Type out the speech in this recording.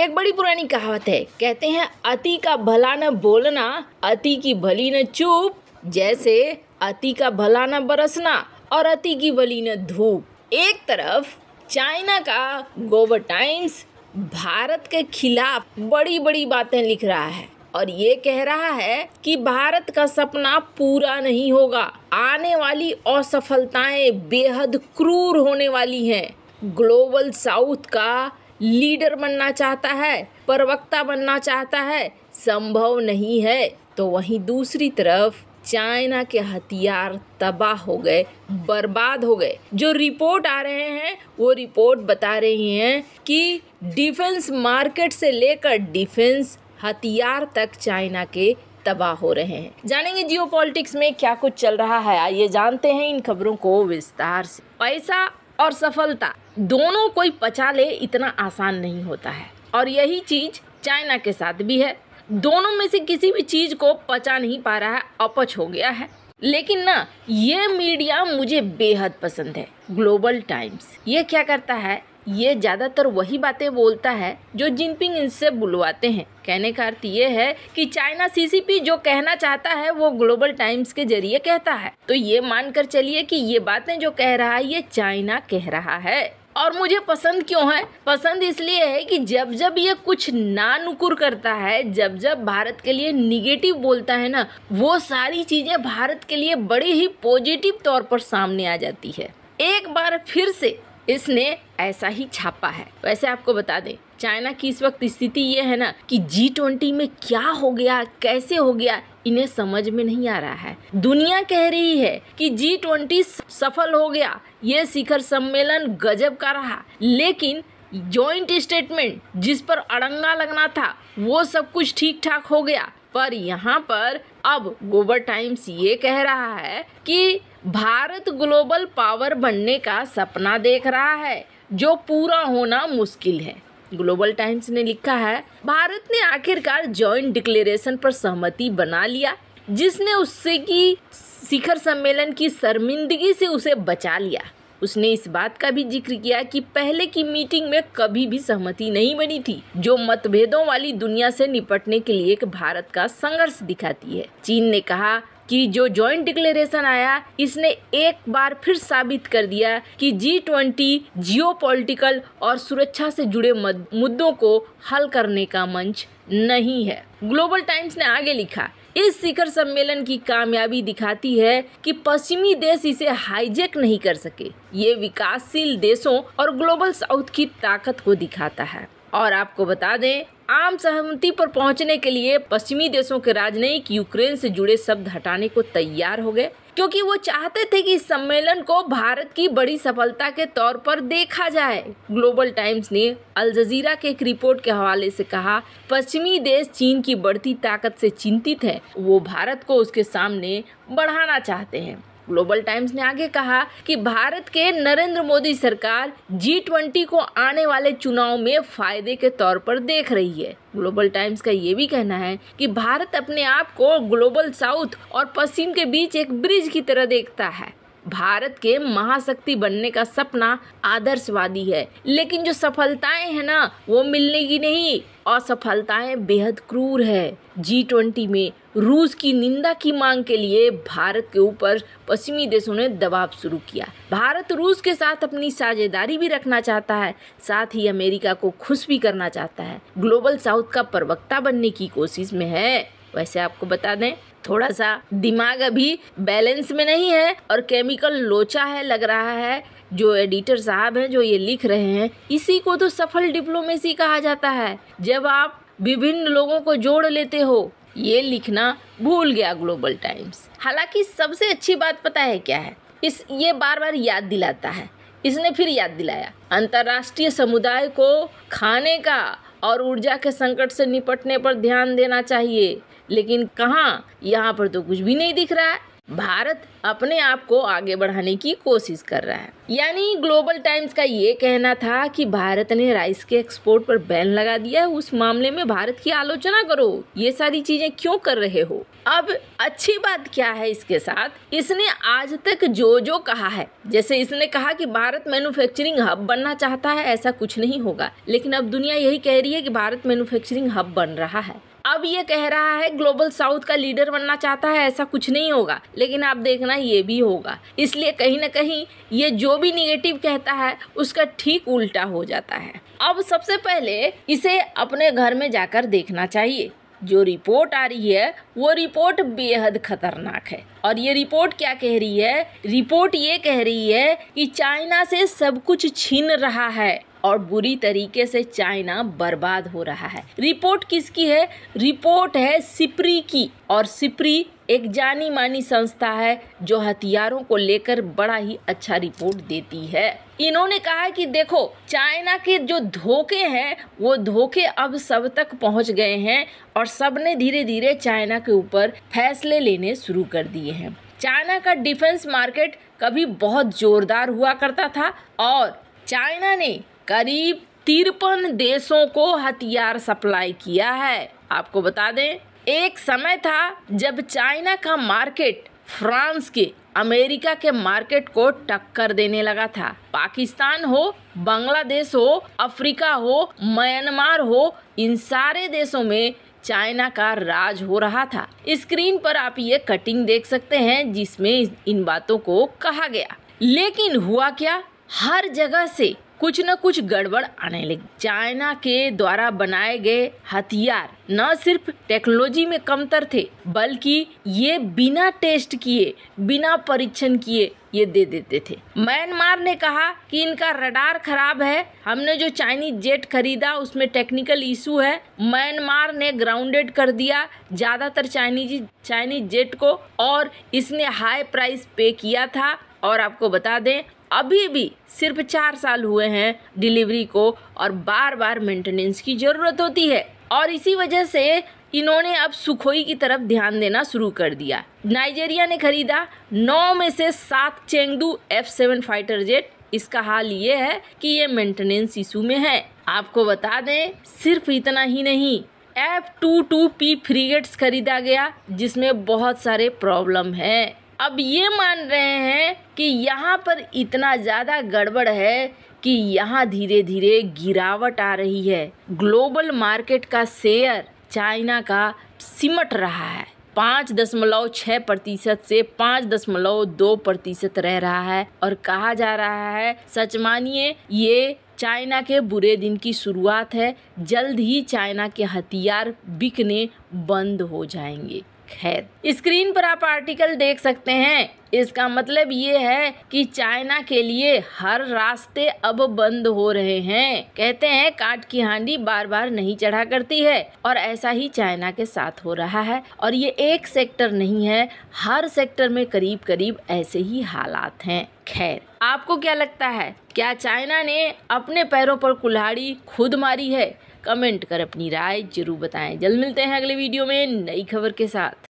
एक बड़ी पुरानी कहावत है कहते हैं अति का भला न बोलना अति की भली न चुप जैसे अति का भला न बरसना और अति की भली न धूप एक तरफ चाइना का गोबर टाइम्स भारत के खिलाफ बड़ी बड़ी बातें लिख रहा है और ये कह रहा है कि भारत का सपना पूरा नहीं होगा आने वाली असफलताएं बेहद क्रूर होने वाली हैं ग्लोबल साउथ का लीडर बनना चाहता है प्रवक्ता बनना चाहता है संभव नहीं है तो वहीं दूसरी तरफ चाइना के हथियार तबाह हो गए बर्बाद हो गए जो रिपोर्ट आ रहे हैं वो रिपोर्ट बता रही हैं कि डिफेंस मार्केट से लेकर डिफेंस हथियार तक चाइना के तबाह हो रहे हैं जानेंगे जियो में क्या कुछ चल रहा है आइए जानते हैं इन खबरों को विस्तार से पैसा और सफलता दोनों कोई पचा ले इतना आसान नहीं होता है और यही चीज़ चाइना के साथ भी है दोनों में से किसी भी चीज़ को पचा नहीं पा रहा है अपच हो गया है लेकिन ना ये मीडिया मुझे बेहद पसंद है ग्लोबल टाइम्स ये क्या करता है ये ज़्यादातर वही बातें बोलता है जो जिनपिंग इनसे बुलवाते हैं कहने का अर्थ ये है कि चाइना सीसीपी जो कहना चाहता है वो ग्लोबल टाइम्स के जरिए कहता है तो ये मानकर चलिए कि ये बातें जो कह रहा है ये चाइना कह रहा है और मुझे पसंद क्यों है पसंद इसलिए है कि जब जब ये कुछ ना नुकुर करता है जब जब भारत के लिए निगेटिव बोलता है ना वो सारी चीज़ें भारत के लिए बड़े ही पॉजिटिव तौर पर सामने आ जाती है एक बार फिर से इसने ऐसा ही छापा है वैसे आपको बता दें चाइना की इस वक्त स्थिति ये है ना कि जी ट्वेंटी में क्या हो गया कैसे हो गया इन्हें समझ में नहीं आ रहा है दुनिया कह रही है कि जी ट्वेंटी सफल हो गया ये शिखर सम्मेलन गजब का रहा लेकिन जॉइंट स्टेटमेंट जिस पर अड़ंगा लगना था वो सब कुछ ठीक ठाक हो गया पर यहाँ पर अब गोबर टाइम्स ये कह रहा है कि भारत ग्लोबल पावर बनने का सपना देख रहा है जो पूरा होना मुश्किल है ग्लोबल टाइम्स ने लिखा है भारत ने आखिरकार जॉइंट डिक्लेरेशन पर सहमति बना लिया जिसने उससे की शिखर सम्मेलन की शर्मिंदगी से उसे बचा लिया उसने इस बात का भी जिक्र किया कि पहले की मीटिंग में कभी भी सहमति नहीं बनी थी जो मतभेदों वाली दुनिया से निपटने के लिए एक भारत का संघर्ष दिखाती है चीन ने कहा कि जो जॉइंट डिक्लेरेशन आया इसने एक बार फिर साबित कर दिया कि जी ट्वेंटी जियो और सुरक्षा से जुड़े मुद्दों को हल करने का मंच नहीं है ग्लोबल टाइम्स ने आगे लिखा इस शिखर सम्मेलन की कामयाबी दिखाती है कि पश्चिमी देश इसे हाईजेक नहीं कर सके ये विकासशील देशों और ग्लोबल साउथ की ताकत को दिखाता है और आपको बता दें आम सहमति पर पहुंचने के लिए पश्चिमी देशों के राजनयिक यूक्रेन से जुड़े शब्द हटाने को तैयार हो गए क्योंकि वो चाहते थे कि इस सम्मेलन को भारत की बड़ी सफलता के तौर पर देखा जाए ग्लोबल टाइम्स ने अल जजीरा के एक रिपोर्ट के हवाले से कहा पश्चिमी देश चीन की बढ़ती ताकत से चिंतित है वो भारत को उसके सामने बढ़ाना चाहते हैं ग्लोबल टाइम्स ने आगे कहा कि भारत के नरेंद्र मोदी सरकार जी ट्वेंटी को आने वाले चुनाव में फायदे के तौर पर देख रही है ग्लोबल टाइम्स का ये भी कहना है कि भारत अपने आप को ग्लोबल साउथ और पश्चिम के बीच एक ब्रिज की तरह देखता है भारत के महाशक्ति बनने का सपना आदर्शवादी है लेकिन जो सफलताएं है ना वो मिलने की नहीं असफलताएं बेहद क्रूर है जी ट्वेंटी में रूस की निंदा की मांग के लिए भारत के ऊपर पश्चिमी देशों ने दबाव शुरू किया भारत रूस के साथ अपनी साझेदारी भी रखना चाहता है साथ ही अमेरिका को खुश भी करना चाहता है ग्लोबल साउथ का प्रवक्ता बनने की कोशिश में है वैसे आपको बता दें थोड़ा सा दिमाग अभी बैलेंस में नहीं है और केमिकल लोचा है लग रहा है जो एडिटर साहब हैं जो ये लिख रहे हैं इसी को तो सफल डिप्लोमेसी कहा जाता है जब आप विभिन्न लोगों को जोड़ लेते हो ये लिखना भूल गया ग्लोबल टाइम्स हालांकि सबसे अच्छी बात पता है क्या है इस ये बार बार याद दिलाता है इसने फिर याद दिलाया अंतर्राष्ट्रीय समुदाय को खाने का और ऊर्जा के संकट से निपटने पर ध्यान देना चाहिए लेकिन कहाँ यहाँ पर तो कुछ भी नहीं दिख रहा है भारत अपने आप को आगे बढ़ाने की कोशिश कर रहा है यानी ग्लोबल टाइम्स का ये कहना था कि भारत ने राइस के एक्सपोर्ट पर बैन लगा दिया है उस मामले में भारत की आलोचना करो ये सारी चीजें क्यों कर रहे हो अब अच्छी बात क्या है इसके साथ इसने आज तक जो जो कहा है जैसे इसने कहा कि भारत मैन्युफैक्चरिंग हब बनना चाहता है ऐसा कुछ नहीं होगा लेकिन अब दुनिया यही कह रही है कि भारत मैन्युफैक्चरिंग हब बन रहा है अब ये कह रहा है ग्लोबल साउथ का लीडर बनना चाहता है ऐसा कुछ नहीं होगा लेकिन आप देखना ये भी होगा इसलिए कहीं ना कहीं ये जो भी निगेटिव कहता है उसका ठीक उल्टा हो जाता है अब सबसे पहले इसे अपने घर में जाकर देखना चाहिए जो रिपोर्ट आ रही है वो रिपोर्ट बेहद खतरनाक है और ये रिपोर्ट क्या कह रही है रिपोर्ट ये कह रही है कि चाइना से सब कुछ छीन रहा है और बुरी तरीके से चाइना बर्बाद हो रहा है रिपोर्ट किसकी है रिपोर्ट है सिपरी की और सिपरी एक जानी मानी संस्था है जो हथियारों को लेकर बड़ा ही अच्छा रिपोर्ट देती है इन्होंने कहा है कि देखो चाइना के जो धोखे हैं वो धोखे अब सब तक पहुंच गए हैं और सब ने धीरे धीरे चाइना के ऊपर फैसले लेने शुरू कर दिए हैं चाइना का डिफेंस मार्केट कभी बहुत जोरदार हुआ करता था और चाइना ने करीब तिरपन देशों को हथियार सप्लाई किया है आपको बता दें एक समय था जब चाइना का मार्केट फ्रांस के अमेरिका के मार्केट को टक्कर देने लगा था पाकिस्तान हो बांग्लादेश हो अफ्रीका हो म्यांमार हो इन सारे देशों में चाइना का राज हो रहा था स्क्रीन पर आप ये कटिंग देख सकते हैं जिसमें इन बातों को कहा गया लेकिन हुआ क्या हर जगह से कुछ न कुछ गड़बड़ आने लगी चाइना के द्वारा बनाए गए हथियार न सिर्फ टेक्नोलॉजी में कमतर थे बल्कि ये बिना टेस्ट किए बिना परीक्षण किए ये दे देते थे म्यांमार ने कहा कि इनका रडार खराब है हमने जो चाइनीज जेट खरीदा उसमें टेक्निकल इशू है म्यांमार ने ग्राउंडेड कर दिया ज़्यादातर चाइनीज चाइनीज जेट को और इसने हाई प्राइस पे किया था और आपको बता दें अभी भी सिर्फ चार साल हुए हैं डिलीवरी को और बार बार मेंटेनेंस की ज़रूरत होती है और इसी वजह से इन्होंने अब सुखोई की तरफ ध्यान देना शुरू कर दिया नाइजेरिया ने खरीदा नौ में से सात Chengdu F seven fighter jet इसका हाल ये है कि ये मेंटेनेंस इशू में है आपको बता दें सिर्फ इतना ही नहीं F two two P frigates खरीदा गया जिसमें बहुत सारे प्रॉब्लम है अब ये मान रहे हैं कि यहाँ पर इतना ज़्यादा गड़बड़ है कि यहाँ धीरे धीरे गिरावट आ रही है ग्लोबल मार्केट का शेयर चाइना का सिमट रहा है पाँच दशमलव छः प्रतिशत से पाँच दशमलव दो प्रतिशत रह रहा है और कहा जा रहा है सच मानिए ये चाइना के बुरे दिन की शुरुआत है जल्द ही चाइना के हथियार बिकने बंद हो जाएंगे है स्क्रीन पर आप आर्टिकल देख सकते हैं इसका मतलब ये है कि चाइना के लिए हर रास्ते अब बंद हो रहे हैं कहते हैं काट की हांडी बार बार नहीं चढ़ा करती है और ऐसा ही चाइना के साथ हो रहा है और ये एक सेक्टर नहीं है हर सेक्टर में करीब करीब ऐसे ही हालात हैं खैर आपको क्या लगता है क्या चाइना ने अपने पैरों पर कुल्हाड़ी खुद मारी है कमेंट कर अपनी राय जरूर बताएं जल्द मिलते हैं अगले वीडियो में नई खबर के साथ